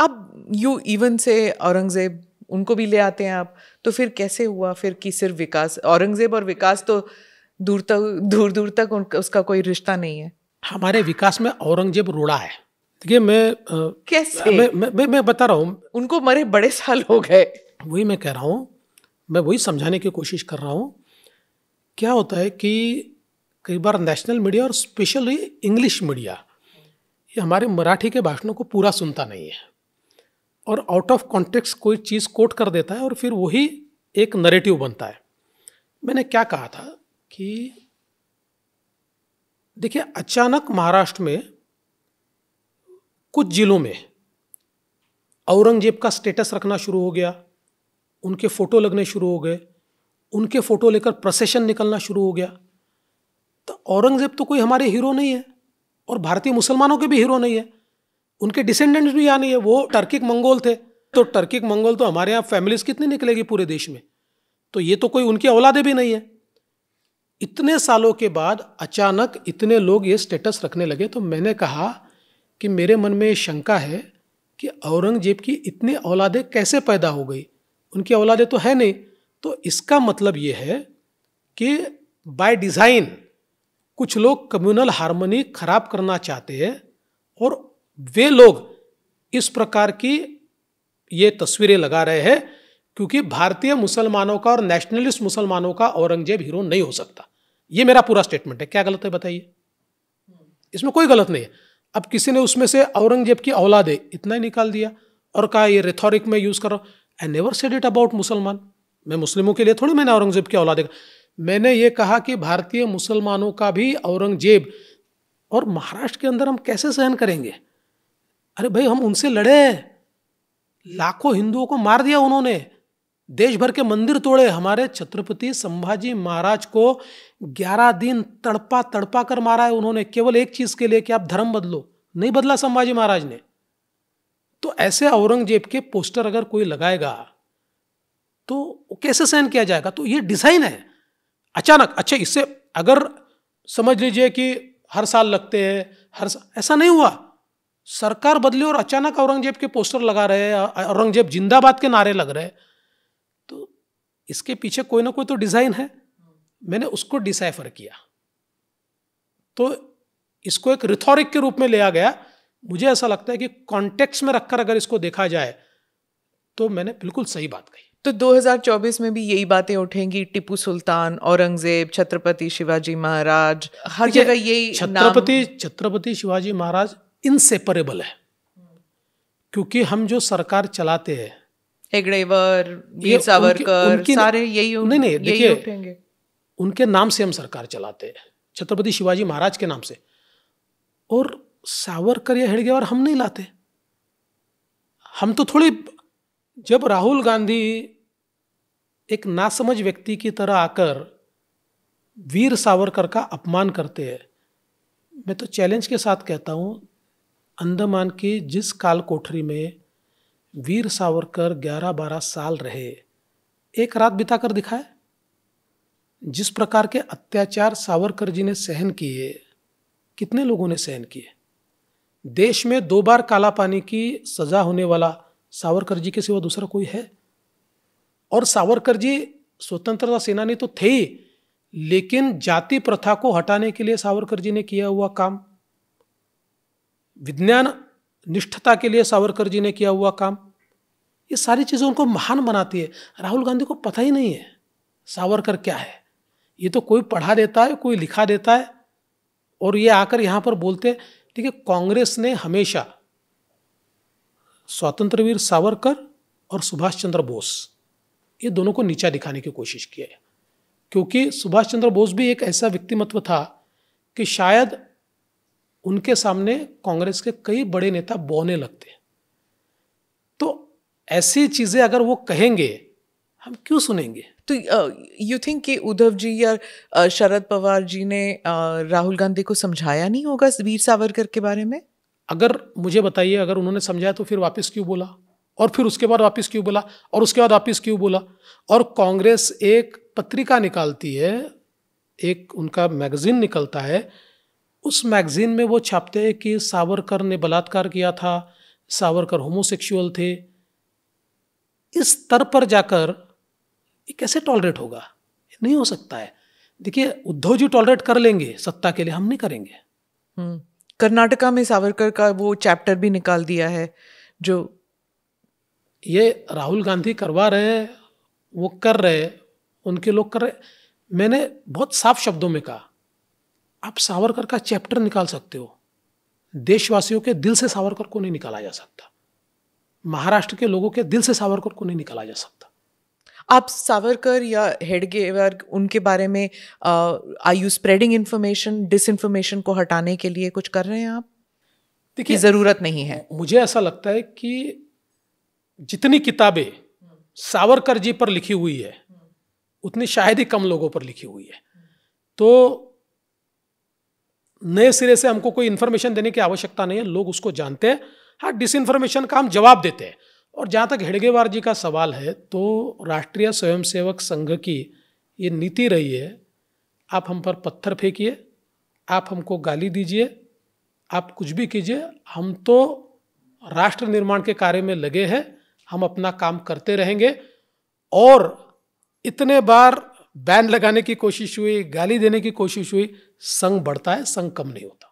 अब you even से औरंगजेब उनको भी ले आते हैं आप तो फिर कैसे हुआ फिर कि सिर्फ विकास औरंगजेब और विकास तो दूर तक दूर दूर तक उनका उसका कोई रिश्ता नहीं है हमारे विकास में औरंगजेब रोड़ा है देखिए मैं कैसे मैं मैं, मैं, मैं बता रहा हूँ उनको मरे बड़े साल हो गए वही मैं कह रहा हूँ मैं वही समझाने की कोशिश कर रहा हूँ क्या होता है कि कई बार नेशनल मीडिया और स्पेशली इंग्लिश मीडिया ये हमारे मराठी के भाषणों को पूरा सुनता नहीं है और आउट ऑफ कॉन्टेक्स्ट कोई चीज़ कोट कर देता है और फिर वही एक नरेटिव बनता है मैंने क्या कहा था कि देखिए अचानक महाराष्ट्र में कुछ ज़िलों में औरंगजेब का स्टेटस रखना शुरू हो गया उनके फ़ोटो लगने शुरू हो गए उनके फ़ोटो लेकर प्रोसेशन निकलना शुरू हो गया तो औरंगज़ेब तो कोई हमारे हीरो नहीं है और भारतीय मुसलमानों के भी हीरो नहीं है उनके डिसेंडेंट्स भी यहाँ नहीं है वो टर्किक मंगोल थे तो टर्किक मंगोल तो हमारे यहाँ फैमिलीज कितनी निकलेगी पूरे देश में तो ये तो कोई उनकी औलादे भी नहीं है इतने सालों के बाद अचानक इतने लोग ये स्टेटस रखने लगे तो मैंने कहा कि मेरे मन में ये शंका है कि औरंगजेब की इतनी औलादे कैसे पैदा हो गई उनकी औलादे तो है नहीं तो इसका मतलब ये है कि बाय डिज़ाइन कुछ लोग कम्युनल हारमोनी खराब करना चाहते हैं वे लोग इस प्रकार की ये तस्वीरें लगा रहे हैं क्योंकि भारतीय मुसलमानों का और नेशनलिस्ट मुसलमानों का औरंगजेब हीरो नहीं हो सकता ये मेरा पूरा स्टेटमेंट है क्या गलत है बताइए इसमें कोई गलत नहीं है अब किसी ने उसमें से औरंगजेब की औलादे इतना ही निकाल दिया और कहा ये रेथोरिक में यूज़ कर रहा I never said it about मुसलमान मैं मुस्लिमों के लिए थोड़ी मैंने औरंगजेब की औलाद मैंने ये कहा कि भारतीय मुसलमानों का भी औरंगजेब और महाराष्ट्र के अंदर हम कैसे सहन करेंगे अरे भाई हम उनसे लड़े लाखों हिंदुओं को मार दिया उन्होंने देश भर के मंदिर तोड़े हमारे छत्रपति संभाजी महाराज को ग्यारह दिन तड़पा तड़पा कर मारा है उन्होंने केवल एक चीज के लिए कि आप धर्म बदलो नहीं बदला संभाजी महाराज ने तो ऐसे औरंगजेब के पोस्टर अगर कोई लगाएगा तो कैसे सहन किया जाएगा तो ये डिजाइन है अचानक अच्छा इससे अगर समझ लीजिए कि हर साल लगते हैं हर सा, ऐसा नहीं हुआ सरकार बदली और अचानक औरंगजेब के पोस्टर लगा रहे हैं औरंगजेब जिंदाबाद के नारे लग रहे तो इसके पीछे कोई ना कोई तो डिज़ाइन है मैंने उसको डिसाइफर किया तो इसको एक रिथोरिक के रूप में लिया गया मुझे ऐसा लगता है कि कॉन्टेक्स्ट में रखकर अगर इसको देखा जाए तो मैंने बिल्कुल सही बात कही तो 2024 में भी यही बातें उठेंगी टिपू सुल्तान औरंगजेब छत्रपति शिवाजी महाराज हर जगह यही छत्रपति छत्रपति शिवाजी महाराज इनसेपरेबल है क्योंकि हम जो सरकार चलाते हैं हेगड़ेवर ये सावरकर सारे यही नहीं नहीं देखिए उनके नाम से हम सरकार चलाते हैं छत्रपति शिवाजी महाराज के नाम से और सावरकर या हेडगेवर हम नहीं लाते हम तो थोड़ी जब राहुल गांधी एक नासमझ व्यक्ति की तरह आकर वीर सावरकर का अपमान करते हैं मैं तो चैलेंज के साथ कहता हूँ अंडमान की जिस काल कोठरी में वीर सावरकर ग्यारह बारह साल रहे एक रात बिताकर दिखाए जिस प्रकार के अत्याचार सावरकर जी ने सहन किए कितने लोगों ने सहन किए देश में दो बार काला पानी की सजा होने वाला सावरकर जी के सिवा दूसरा कोई है और सावरकर जी स्वतंत्रता सेनानी तो थे ही लेकिन जाति प्रथा को हटाने के लिए सावरकर जी ने किया हुआ काम विज्ञान निष्ठता के लिए सावरकर जी ने किया हुआ काम ये सारी चीज़ें उनको महान बनाती है राहुल गांधी को पता ही नहीं है सावरकर क्या है ये तो कोई पढ़ा देता है कोई लिखा देता है और ये आकर यहाँ पर बोलते हैं ठीक है कांग्रेस ने हमेशा स्वतंत्रवीर सावरकर और सुभाष चंद्र बोस ये दोनों को नीचा दिखाने की कोशिश की है क्योंकि सुभाष चंद्र बोस भी एक ऐसा व्यक्तिमत्व था कि शायद उनके सामने कांग्रेस के कई बड़े नेता बोने लगते हैं तो ऐसी चीज़ें अगर वो कहेंगे हम क्यों सुनेंगे तो यू थिंक कि उद्धव जी या शरद पवार जी ने राहुल गांधी को समझाया नहीं होगा वीर सावरकर के बारे में अगर मुझे बताइए अगर उन्होंने समझाया तो फिर वापस क्यों बोला और फिर उसके बाद वापस क्यों बोला और उसके बाद वापस क्यों बोला और कांग्रेस एक पत्रिका निकालती है एक उनका मैगजीन निकलता है उस मैगज़ीन में वो छापते हैं कि सावरकर ने बलात्कार किया था सावरकर होमोसेक्सुअल थे इस स्तर पर जाकर ये कैसे टॉलरेट होगा नहीं हो सकता है देखिए उद्धव जी टॉलरेट कर लेंगे सत्ता के लिए हम नहीं करेंगे हम्म, कर्नाटका में सावरकर का वो चैप्टर भी निकाल दिया है जो ये राहुल गांधी करवा रहे हैं वो कर रहे उनके लोग कर रहे मैंने बहुत साफ शब्दों में कहा आप सावरकर का चैप्टर निकाल सकते हो देशवासियों के दिल से सावरकर को नहीं निकाला जा सकता महाराष्ट्र के लोगों के दिल से सावरकर को नहीं निकाला जा सकता आप सावरकर या हेडगे उनके बारे में I you spreading information disinformation को हटाने के लिए कुछ कर रहे हैं आप देखिए ज़रूरत नहीं है मुझे ऐसा लगता है कि जितनी किताबें सावरकर जी पर लिखी हुई है उतनी शायद ही कम लोगों पर लिखी हुई है तो नए सिरे से हमको कोई इन्फॉर्मेशन देने की आवश्यकता नहीं है लोग उसको जानते हैं हाँ डिसइन्फॉर्मेशन का हम जवाब देते हैं और जहाँ तक हेडगेवार जी का सवाल है तो राष्ट्रीय स्वयंसेवक संघ की ये नीति रही है आप हम पर पत्थर फेंकिए आप हमको गाली दीजिए आप कुछ भी कीजिए हम तो राष्ट्र निर्माण के कार्य में लगे हैं हम अपना काम करते रहेंगे और इतने बार बैन लगाने की कोशिश हुई गाली देने की कोशिश हुई संग बढ़ता है संग कम नहीं होता